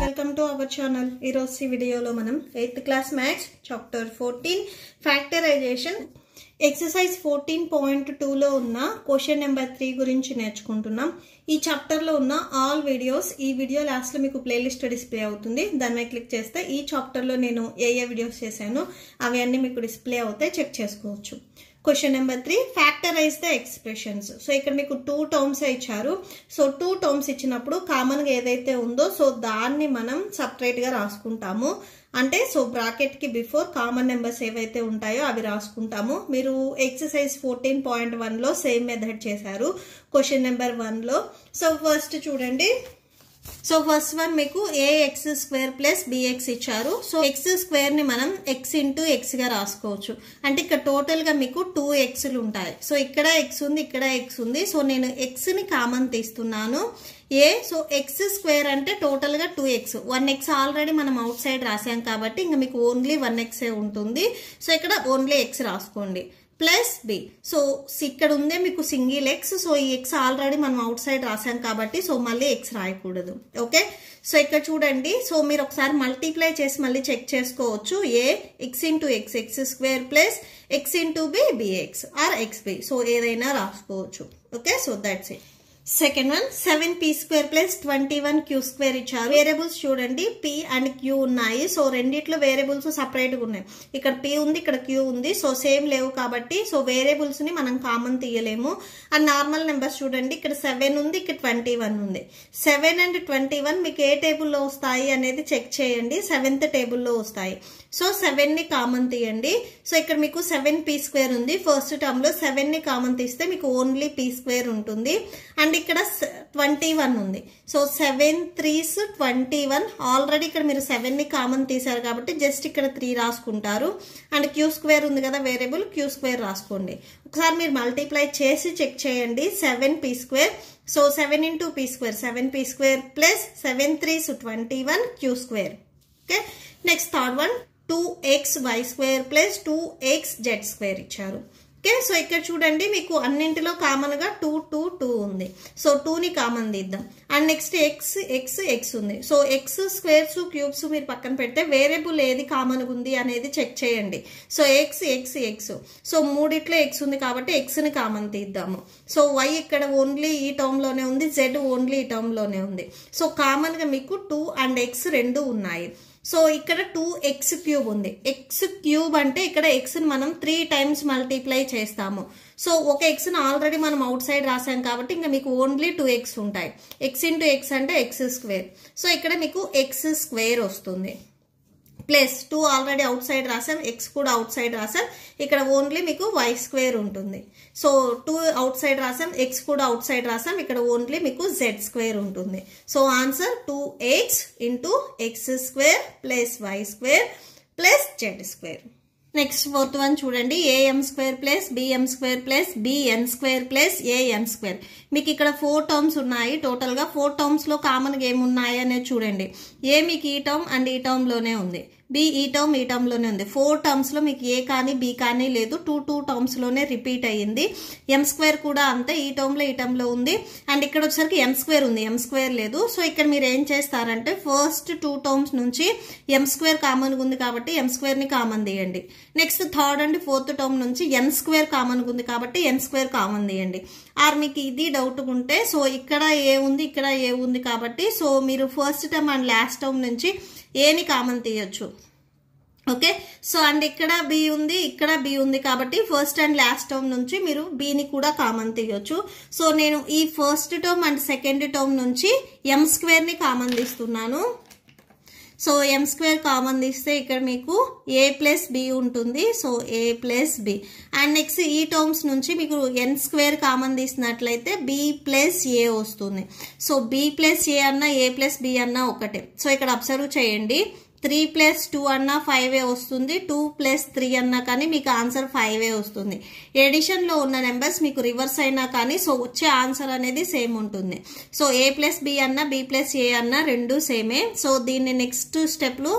Welcome to our channel ఈరోజు వీడియోలో మనం eighth class maths chapter fourteen factorisation exercise fourteen point టూలో ఉన్న క్వశ్చన్ నెంబర్ త్రీ గురించి నేర్చుకుంటున్నాం ఈ చాప్టర్లో ఉన్న ఆల్ వీడియోస్ ఈ వీడియో లాస్ట్లో మీకు ప్లేలిస్ట్ డిస్ప్లే అవుతుంది దాని క్లిక్ చేస్తే ఈ చాప్టర్లో నేను ఏ ఏ వీడియోస్ చేశానో అవి మీకు డిస్ప్లే అవుతాయి చెక్ చేసుకోవచ్చు question number three factorise the expressions so ఇక్కడ మీకు టూ టర్మ్స్ ఇచ్చారు సో టూ టర్మ్స్ ఇచ్చినప్పుడు కామన్గా ఏదైతే ఉందో సో దాన్ని మనం సపరేట్గా రాసుకుంటాము అంటే సో బ్రాకెట్కి బిఫోర్ కామన్ నెంబర్స్ ఏవైతే ఉంటాయో అవి రాసుకుంటాము మీరు ఎక్సర్సైజ్ ఫోర్టీన్ పాయింట్ వన్లో సేమ్ మెథడ్ చేశారు క్వశ్చన్ నెంబర్ వన్లో సో ఫస్ట్ చూడండి సో ఫస్ట్ వన్ మీకు A X square plus B X ఇచ్చారు సో ఎక్స్ స్క్వేర్ని మనం ఎక్స్ ఇంటూ ఎక్స్గా రాసుకోవచ్చు అంటే ఇక్కడ టోటల్గా మీకు టూ ఎక్స్లు ఉంటాయి సో ఇక్కడ ఎక్స్ ఉంది ఇక్కడ ఎక్స్ ఉంది సో నేను ఎక్స్ని కామన్ తీస్తున్నాను ఏ సో ఎక్స్ స్క్వేర్ అంటే టోటల్గా two X one X already మనం అవుట్ సైడ్ రాసాం కాబట్టి ఇంకా మీకు ఓన్లీ వన్ ఎక్సే ఉంటుంది సో ఇక్కడ ఓన్లీ ఎక్స్ రాసుకోండి ప్లస్ బి సో ఇక్కడ ఉందే మీకు సింగిల్ ఎక్స్ సో ఈ ఎక్స్ ఆల్రెడీ మనం అవుట్ సైడ్ రాసాం కాబట్టి సో మళ్ళీ ఎక్స్ రాయకూడదు ఓకే సో ఇక్కడ చూడండి సో మీరు ఒకసారి మల్టీప్లై చేసి మళ్ళీ చెక్ చేసుకోవచ్చు A X into X X square plus X into B B X or X B so ఏదైనా రాసుకోవచ్చు okay so that's it second one seven P square plus twenty one Q square ఇచ్చారు variables చూడండి P and Q ఉన్నాయి so రెండిట్లో variables సపరేట్గా ఉన్నాయి ఇక్కడ P ఉంది ఇక్కడ క్యూ ఉంది సో సేమ్ లేవు కాబట్టి సో వేరియబుల్స్ని మనం కామన్ తీయలేము అండ్ నార్మల్ నెంబర్స్ చూడండి ఇక్కడ సెవెన్ ఉంది ఇక్కడ ట్వంటీ వన్ ఉంది సెవెన్ అండ్ ట్వంటీ వన్ మీకు ఏ టేబుల్లో వస్తాయి అనేది చెక్ చేయండి సెవెంత్ టేబుల్లో వస్తాయి సో సెవెన్ని కామన్ తీయండి సో ఇక్కడ మీకు సెవెన్ పీ స్క్వేర్ ఉంది ఫస్ట్ టర్మ్లో సెవెన్ని కామన్ తీస్తే మీకు ఓన్లీ పీ స్క్వేర్ ఉంటుంది అండ్ ఆల్రెడీ ఇక్కడ ట్వంటీ వన్ ఉంది so seven threes twenty one already ఇక్కడ మీరు సెవెన్ని కామన్ తీశారు కాబట్టి జస్ట్ ఇక్కడ త్రీ రాసుకుంటారు అండ్ క్యూ స్క్వేర్ ఉంది కదా వేరియబుల్ క్యూ స్క్వేర్ రాసుకోండి ఒకసారి మీరు మల్టీప్లై చేసి చెక్ చేయండి seven P square so seven into P square seven P square plus seven threes twenty one Q square okay next third one two X Y square plus two X Z square ఇచ్చారు okay so ఇక్కడ చూడండి మీకు అన్నింటిలో కామన్గా two two two ఉంది so టూని common తీద్దాం and next X X X ఉంది సో ఎక్స్ స్క్వేర్స్ క్యూబ్స్ మీరు పక్కన పెడితే వేరియబుల్ ఏది కామన్గా ఉంది అనేది చెక్ చేయండి so X X X so మూడిట్లో ఎక్స్ ఉంది కాబట్టి ఎక్స్ని కామన్ తీద్దాము సో వై ఇక్కడ ఓన్లీ ఈ టర్మ్లోనే ఉంది జెడ్ ఓన్లీ ఈ టర్మ్లోనే ఉంది సో కామన్గా మీకు టూ అండ్ ఎక్స్ రెండు ఉన్నాయి సో ఇక్కడ టూ ఎక్స్ క్యూబ్ ఉంది ఎక్స్ క్యూబ్ అంటే ఇక్కడ ఎక్స్ని మనం త్రీ టైమ్స్ మల్టీప్లై చేస్తాము సో ఒక ఎక్స్ని ఆల్రెడీ మనం అవుట్ సైడ్ రాసాం కాబట్టి ఇంకా మీకు ఓన్లీ టూ ఎక్స్ ఉంటాయి ఎక్స్ ఇంటూ ఎక్స్ అంటే ఎక్స్ స్క్వేర్ సో ఇక్కడ మీకు ఎక్స్ స్క్వేర్ వస్తుంది plus two already outside రాసాం ఎక్స్ కూడా అవుట్ సైడ్ రాసాం ఇక్కడ ఓన్లీ మీకు వై స్క్వేర్ ఉంటుంది సో టూ అవుట్ సైడ్ రాసాం ఎక్స్ కూడా అవుట్ సైడ్ రాసాం ఇక్కడ ఓన్లీ మీకు జెడ్ స్క్వేర్ ఉంటుంది so answer two eights into X square plus Y square plus Z square next fourth one చూడండి A M square plus B M square plus B N square plus A N square మీకు ఇక్కడ four terms ఉన్నాయి టోటల్గా four టర్మ్స్లో కామన్గా ఏమున్నాయి అనేది చూడండి ఏ మీకు ఈ టర్మ్ అండ్ ఈ టర్మ్లోనే ఉంది బి ఈ టర్మ్ ఈ టర్మ్లోనే ఉంది ఫోర్ టర్మ్స్లో మీకు ఏ కానీ బి కానీ లేదు టూ టూ టర్మ్స్లోనే రిపీట్ అయ్యింది ఎం స్క్వేర్ కూడా అంతే ఈ టర్మ్లో ఈ టర్మ్లో ఉంది అండ్ ఇక్కడ వచ్చేసరికి ఎం స్క్వేర్ ఉంది ఎం స్క్వేర్ లేదు సో ఇక్కడ మీరు ఏం చేస్తారంటే ఫస్ట్ టూ టర్మ్స్ నుంచి ఎం స్క్వేర్ కామన్గా ఉంది కాబట్టి ఎం స్క్వేర్ని కామన్ తీయండి next third and fourth term నుంచి ఎన్ స్క్వేర్ కామన్గా ఉంది కాబట్టి ఎన్ స్క్వేర్ కామన్ తీయండి ఆర్ మీకు ఇది డౌట్ ఉంటే సో ఇక్కడ ఏ ఉంది ఇక్కడ ఏ ఉంది కాబట్టి సో మీరు first term and last term నుంచి ఏని కామన్ తీయచ్చు ఓకే సో అండ్ ఇక్కడ బి ఉంది ఇక్కడ బి ఉంది కాబట్టి ఫస్ట్ అండ్ లాస్ట్ టర్మ్ నుంచి మీరు బిని కూడా కామన్ తీయొచ్చు సో నేను ఈ first term and second term నుంచి ఎం స్క్వేర్ని కామన్ తీస్తున్నాను సో ఎం స్క్వేర్ కామన్ తీస్తే ఇక్కడ మీకు ఏ ప్లస్ బి ఉంటుంది so A plus B and next ఈ టర్మ్స్ నుంచి మీకు ఎన్ స్క్వేర్ కామన్ తీసినట్లయితే బి ప్లస్ ఏ వస్తుంది సో బి ప్లస్ ఏ అన్నా ఏ ప్లస్ బి అన్నా ఒకటే సో ఇక్కడ అబ్జర్వ్ చేయండి త్రీ ప్లస్ టూ ఫైవ్ ఫైవే వస్తుంది టూ ప్లస్ త్రీ అన్నా కానీ మీకు ఆన్సర్ ఫైవే వస్తుంది ఎడిషన్లో ఉన్న నెంబర్స్ మీకు రివర్స్ అయినా కానీ సో వచ్చే ఆన్సర్ అనేది సేమ్ ఉంటుంది సో ఏ ప్లస్ బి అన్నా బి ప్లస్ ఏ అన్నా రెండు సేమే సో దీన్ని నెక్స్ట్ స్టెప్లో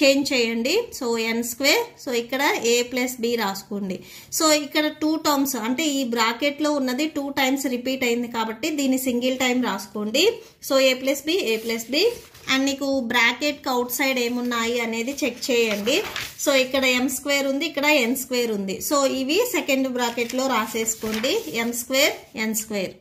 చేంజ్ చేయండి సో ఎన్ స్క్వేర్ సో ఇక్కడ ఏ ప్లస్ బి రాసుకోండి సో ఇక్కడ టూ టర్మ్స్ అంటే ఈ బ్రాకెట్లో ఉన్నది టూ టైమ్స్ రిపీట్ అయింది కాబట్టి దీన్ని సింగిల్ టైం రాసుకోండి so A plus B A plus B and నీకు బ్రాకెట్కి అవుట్ సైడ్ ఏమున్నాయి అనేది చెక్ చేయండి సో ఇక్కడ ఎం స్క్వేర్ ఉంది ఇక్కడ ఎన్ స్క్వేర్ ఉంది సో ఇవి సెకండ్ బ్రాకెట్లో రాసేసుకోండి M square N square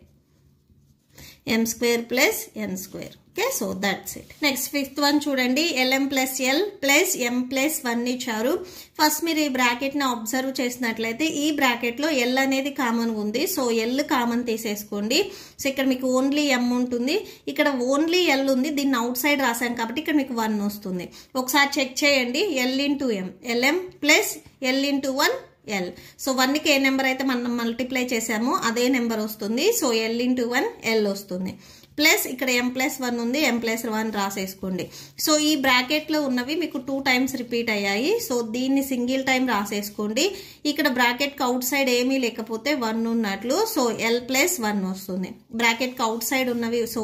M square plus N square okay so that's it next fifth one చూడండి L M plus L plus M plus one ఇచ్చారు ఫస్ట్ మీరు ఈ బ్రాకెట్ని అబ్జర్వ్ చేసినట్లయితే ఈ బ్రాకెట్లో ఎల్ అనేది కామన్ ఉంది సో ఎల్ కామన్ తీసేసుకోండి సో ఇక్కడ మీకు ఓన్లీ ఎం ఉంటుంది ఇక్కడ ఓన్లీ ఎల్ ఉంది దీన్ని అవుట్ సైడ్ రాసాం కాబట్టి ఇక్కడ మీకు వన్ వస్తుంది ఒకసారి చెక్ చేయండి L into M L M plus L into one L so వన్కి ఏ నెంబర్ అయితే మనం మల్టిప్లై చేసామో అదే నెంబర్ వస్తుంది so L into one L వస్తుంది ప్లస్ ఇక్కడ ఎం ప్లస్ వన్ ఉంది ఎం ప్లస్ వన్ రాసేసుకోండి సో ఈ బ్రాకెట్లో ఉన్నవి మీకు టూ టైమ్స్ రిపీట్ అయ్యాయి సో దీన్ని సింగిల్ టైం రాసేసుకోండి ఇక్కడ బ్రాకెట్కి అవుట్ సైడ్ ఏమీ లేకపోతే వన్ ఉన్నట్లు సో ఎల్ ప్లస్ వన్ వస్తుంది బ్రాకెట్కి అవుట్ సైడ్ ఉన్నవి సో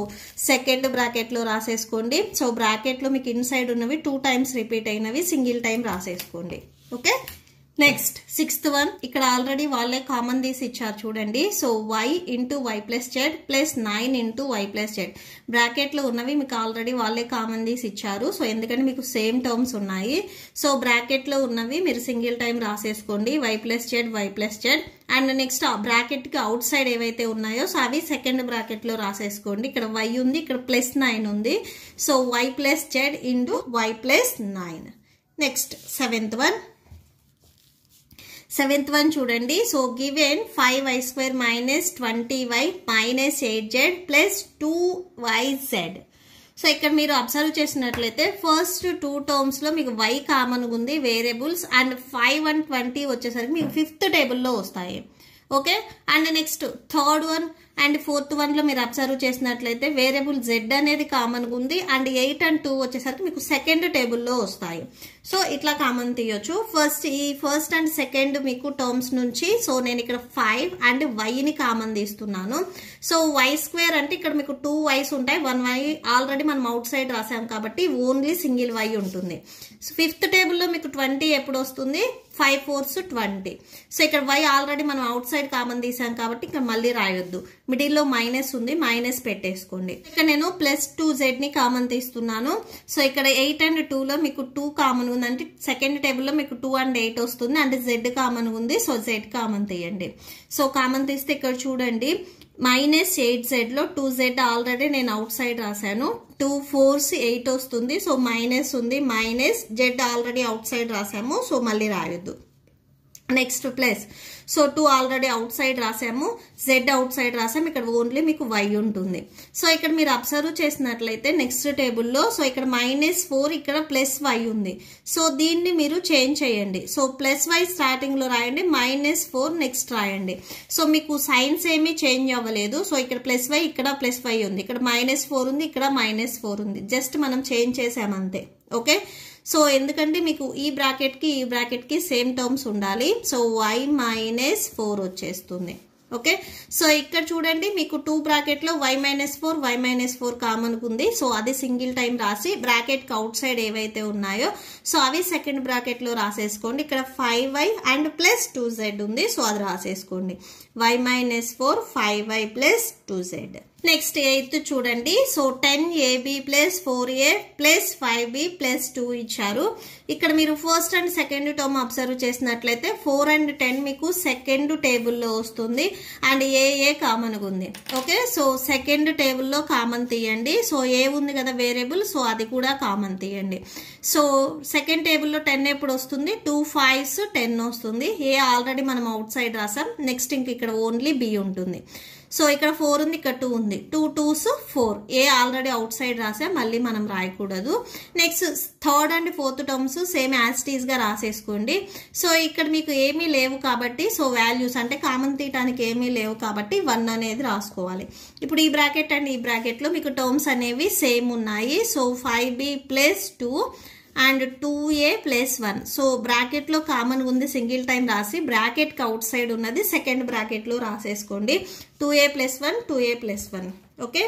సెకండ్ బ్రాకెట్లో రాసేసుకోండి సో బ్రాకెట్లో మీకు ఇన్ ఉన్నవి టూ టైమ్స్ రిపీట్ అయినవి సింగిల్ టైం రాసేసుకోండి ఓకే నెక్స్ట్ సిక్స్త్ వన్ ఇక్కడ ఆల్రెడీ వాళ్ళే కామన్ తీసి ఇచ్చారు చూడండి so Y into Y plus Z plus nine into Y plus Z బ్రాకెట్లో ఉన్నవి మీకు ఆల్రెడీ వాళ్ళే కామన్ తీసి ఇచ్చారు సో ఎందుకంటే మీకు సేమ్ టర్మ్స్ ఉన్నాయి సో బ్రాకెట్లో ఉన్నవి మీరు సింగిల్ టైం రాసేసుకోండి Y plus Z Y plus Z and next ఆ బ్రాకెట్కి అవుట్ సైడ్ ఏవైతే ఉన్నాయో సో అవి సెకండ్ బ్రాకెట్లో రాసేసుకోండి ఇక్కడ వై ఉంది ఇక్కడ ప్లస్ నైన్ ఉంది so Y plus Z into Y plus nine next seventh one seventh one చూడండి so given five Y square minus twenty Y minus eight Z plus two Y Z so ఇక్కడ మీరు observe చేసినట్లయితే first two టర్మ్స్లో మీకు Y common ఉంది variables and five and twenty వచ్చేసరికి మీకు fifth టేబుల్లో వస్తాయి okay and next third one and fourth వన్లో మీరు అబ్జర్వ్ చేసినట్లయితే వేరియబుల్ జెడ్ అనేది కామన్గా ఉంది అండ్ ఎయిట్ అండ్ టూ వచ్చేసరికి మీకు సెకండ్ టేబుల్లో వస్తాయి సో ఇట్లా కామన్ తీయొచ్చు ఫస్ట్ ఈ ఫస్ట్ అండ్ సెకండ్ మీకు టర్మ్స్ నుంచి సో నేను ఇక్కడ ఫైవ్ అండ్ వైని కామన్ తీస్తున్నాను సో వై స్క్వేర్ అంటే ఇక్కడ మీకు టూ వైస్ ఉంటాయి వన్ వై ఆల్రెడీ మనం అవుట్ సైడ్ రాసాం కాబట్టి ఓన్లీ సింగిల్ వై ఉంటుంది సో ఫిఫ్త్ టేబుల్లో మీకు ట్వంటీ ఎప్పుడు వస్తుంది ఫైవ్ ఫోర్స్ ట్వంటీ సో ఇక్కడ వై ఆల్రెడీ మనం అవుట్ సైడ్ కామన్ తీసాం కాబట్టి ఇక్కడ మళ్ళీ రాయొద్దు మిడిల్లో మైనస్ ఉంది మైనస్ పెట్టేసుకోండి ఇక్కడ నేను ప్లస్ టూ జెడ్ని కామన్ తీస్తున్నాను సో ఇక్కడ ఎయిట్ అండ్ టూలో మీకు టూ కామన్ ఉంది అంటే సెకండ్ టేబుల్లో మీకు టూ అండ్ ఎయిట్ వస్తుంది అంటే జెడ్ కామన్ ఉంది సో జెడ్ కామన్ తీయండి సో కామన్ తీస్తే ఇక్కడ చూడండి మైనస్ ఎయిట్ జెడ్లో టూ జెడ్ ఆల్రెడీ నేను అవుట్ సైడ్ రాశాను టూ ఫోర్స్ ఎయిట్ వస్తుంది సో మైనస్ ఉంది minus z already outside రాసాము సో మళ్ళీ రాయొద్దు next plus so two already outside రాసాము జెడ్ అవుట్ సైడ్ రాసాము ఇక్కడ ఓన్లీ మీకు వై ఉంటుంది సో ఇక్కడ మీరు అబ్జర్వ్ చేసినట్లయితే నెక్స్ట్ టేబుల్లో సో ఇక్కడ మైనస్ ఫోర్ ఇక్కడ ప్లస్ వై ఉంది సో దీన్ని మీరు చేంజ్ చేయండి సో ప్లస్ వై స్టార్టింగ్లో రాయండి మైనస్ ఫోర్ నెక్స్ట్ రాయండి సో మీకు సైన్స్ ఏమీ చేంజ్ అవ్వలేదు సో ఇక్కడ ప్లస్ వై ఇక్కడ ప్లస్ వై ఉంది ఇక్కడ మైనస్ ఫోర్ ఉంది ఇక్కడ మైనస్ ఫోర్ ఉంది జస్ట్ మనం చేంజ్ చేసామంతే ఓకే సో ఎందుకంటే మీకు ఈ బ్రాకెట్కి ఈ బ్రాకెట్కి సేమ్ టర్మ్స్ ఉండాలి సో వై మైనస్ ఫోర్ వచ్చేస్తుంది ఓకే సో ఇక్కడ చూడండి మీకు టూ బ్రాకెట్లో y minus four y minus four common ఉంది సో అది సింగిల్ టైం రాసి బ్రాకెట్కి అవుట్ సైడ్ ఏవైతే ఉన్నాయో సో అవి సెకండ్ బ్రాకెట్లో రాసేసుకోండి ఇక్కడ five y and plus two z ఉంది సో అది రాసేసుకోండి y minus four five y plus two z next eighth చూడండి so ten a b plus four a plus five b plus two ఇచ్చారు ఇక్కడ మీరు first and second term observe చేసినట్లయితే four and ten మీకు second టేబుల్లో వస్తుంది అండ్ ఏ ఏ కామన్గా ఉంది ఓకే సో సెకండ్ టేబుల్లో కామన్ తీయండి సో ఏ ఉంది కదా వేరియబుల్ సో అది కూడా కామన్ తీయండి సో సెకండ్ టేబుల్లో టెన్ ఎప్పుడు వస్తుంది టూ ఫైవ్స్ టెన్ వస్తుంది ఏ ఆల్రెడీ మనం అవుట్ సైడ్ రాసాం నెక్స్ట్ ఇంక ఇక్కడ ఓన్లీ బి ఉంటుంది సో ఇక్కడ ఫోర్ ఉంది ఇక్కడ టూ ఉంది two twos four a already outside రాసా మళ్ళీ మనం రాయకూడదు next third and fourth terms same యాజ్టీస్గా రాసేసుకోండి సో ఇక్కడ మీకు ఏమీ లేవు కాబట్టి సో వాల్యూస్ అంటే కామన్ తీయటానికి ఏమీ లేవు కాబట్టి వన్ అనేది రాసుకోవాలి ఇప్పుడు ఈ బ్రాకెట్ అండ్ ఈ బ్రాకెట్లో మీకు టర్మ్స్ అనేవి సేమ్ ఉన్నాయి so five b plus two and two a plus one so బ్రాకెట్లో కామన్ ఉంది సింగిల్ టైం రాసి బ్రాకెట్కి అవుట్ సైడ్ ఉన్నది సెకండ్ బ్రాకెట్లో రాసేసుకోండి two a plus one two a plus one okay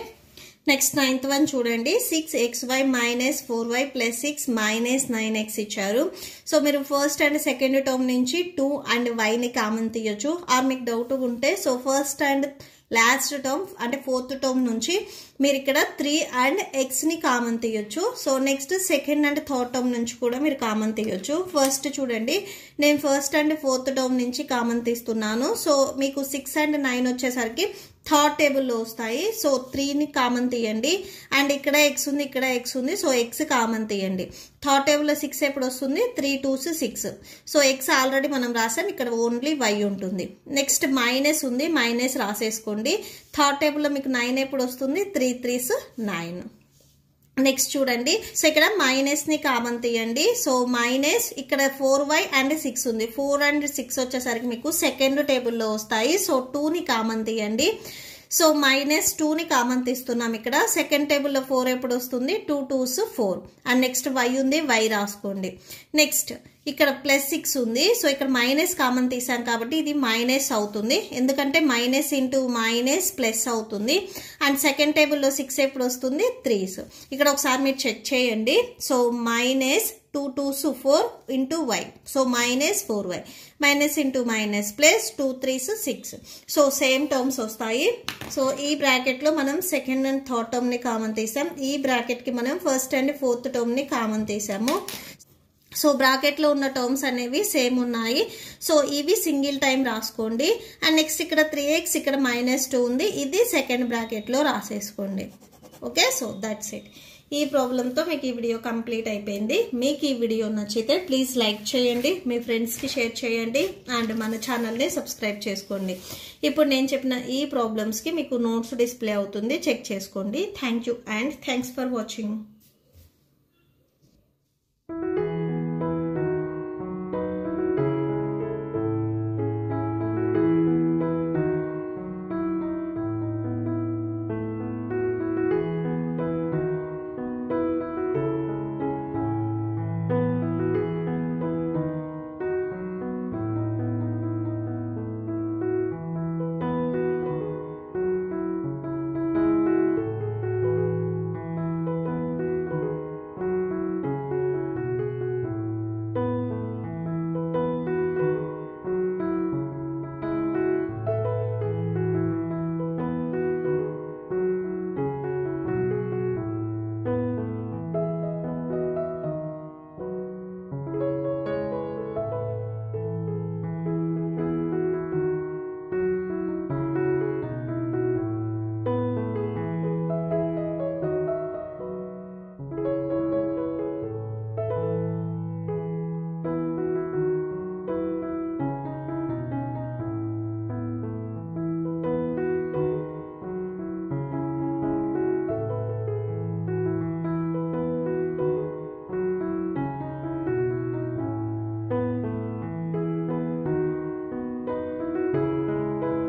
next ninth one చూడండి six x y minus four y plus six minus nine x ఇచ్చారు so మీరు ఫస్ట్ అండ్ సెకండ్ టర్మ్ నుంచి two and వైని common తీయొచ్చు or మీకు doubt ఉంటే so first and last term అంటే fourth term నుంచి మీరు ఇక్కడ త్రీ అండ్ ఎక్స్ని కామన్ తీయొచ్చు so next second and third term నుంచి కూడా మీరు కామన్ తీయొచ్చు ఫస్ట్ చూడండి నేను ఫస్ట్ అండ్ ఫోర్త్ టర్మ్ నుంచి కామన్ తీస్తున్నాను సో మీకు సిక్స్ అండ్ నైన్ వచ్చేసరికి థర్డ్ టేబుల్లో వస్తాయి సో త్రీని కామన్ తీయండి అండ్ ఇక్కడ ఎక్స్ ఉంది ఇక్కడ ఎక్స్ ఉంది సో ఎక్స్ కామన్ తీయండి థర్డ్ టేబుల్లో సిక్స్ ఎప్పుడు వస్తుంది three twos six so x already మనం రాసాం ఇక్కడ ఓన్లీ వై ఉంటుంది నెక్స్ట్ మైనస్ ఉంది మైనస్ రాసేసుకోండి థర్డ్ టేబుల్లో మీకు నైన్ ఎప్పుడు వస్తుంది త్రీ త్రీస్ నైన్ నెక్స్ట్ చూడండి సో ఇక్కడ మైనస్ని కామన్ తీయండి సో మైనస్ ఇక్కడ ఫోర్ వై అండ్ సిక్స్ ఉంది ఫోర్ అండ్ సిక్స్ వచ్చేసరికి మీకు సెకండ్ టేబుల్లో వస్తాయి సో టూని కామన్ తీయండి సో మైనస్ టూని కామన్ తీస్తున్నాం ఇక్కడ సెకండ్ టేబుల్లో ఫోర్ ఎప్పుడు వస్తుంది two twos four and next y ఉంది వై రాసుకోండి నెక్స్ట్ ఇక్కడ ప్లస్ సిక్స్ ఉంది సో ఇక్కడ మైనస్ కామన్ తీసాం కాబట్టి ఇది మైనస్ అవుతుంది ఎందుకంటే మైనస్ ఇంటూ మైనస్ ప్లస్ అవుతుంది అండ్ సెకండ్ టేబుల్లో సిక్స్ ఎప్పుడు వస్తుంది త్రీస్ ఇక్కడ ఒకసారి మీరు చెక్ చేయండి so minus two two so 4 into y. So minus 4y. Minus into minus plus 2 3 so 6. So same terms వస్తాయి సో ఈ బ్రాకెట్లో మనం సెకండ్ అండ్ థర్డ్ టర్మ్ని కామన్ తీసాం ఈ బ్రాకెట్కి మనం ఫస్ట్ అండ్ ఫోర్త్ టర్మ్ని కామన్ తీసాము సో బ్రాకెట్లో ఉన్న టర్మ్స్ అనేవి సేమ్ ఉన్నాయి సో ఇవి సింగిల్ టైం రాసుకోండి అండ్ నెక్స్ట్ ఇక్కడ త్రీ ఎక్స్ ఇక్కడ మైనస్ టూ ఉంది ఇది సెకండ్ బ్రాకెట్లో రాసేసుకోండి ఓకే సో దట్స్ ఇట్ ఈ ప్రాబ్లంతో మీకు ఈ వీడియో కంప్లీట్ అయిపోయింది మీకు ఈ వీడియో నచ్చితే ప్లీజ్ లైక్ చేయండి మీ ఫ్రెండ్స్కి షేర్ చేయండి అండ్ మన ఛానల్ని సబ్స్క్రైబ్ చేసుకోండి ఇప్పుడు నేను చెప్పిన ఈ ప్రాబ్లమ్స్కి మీకు నోట్స్ డిస్ప్లే అవుతుంది చెక్ చేసుకోండి thank and thanks for watching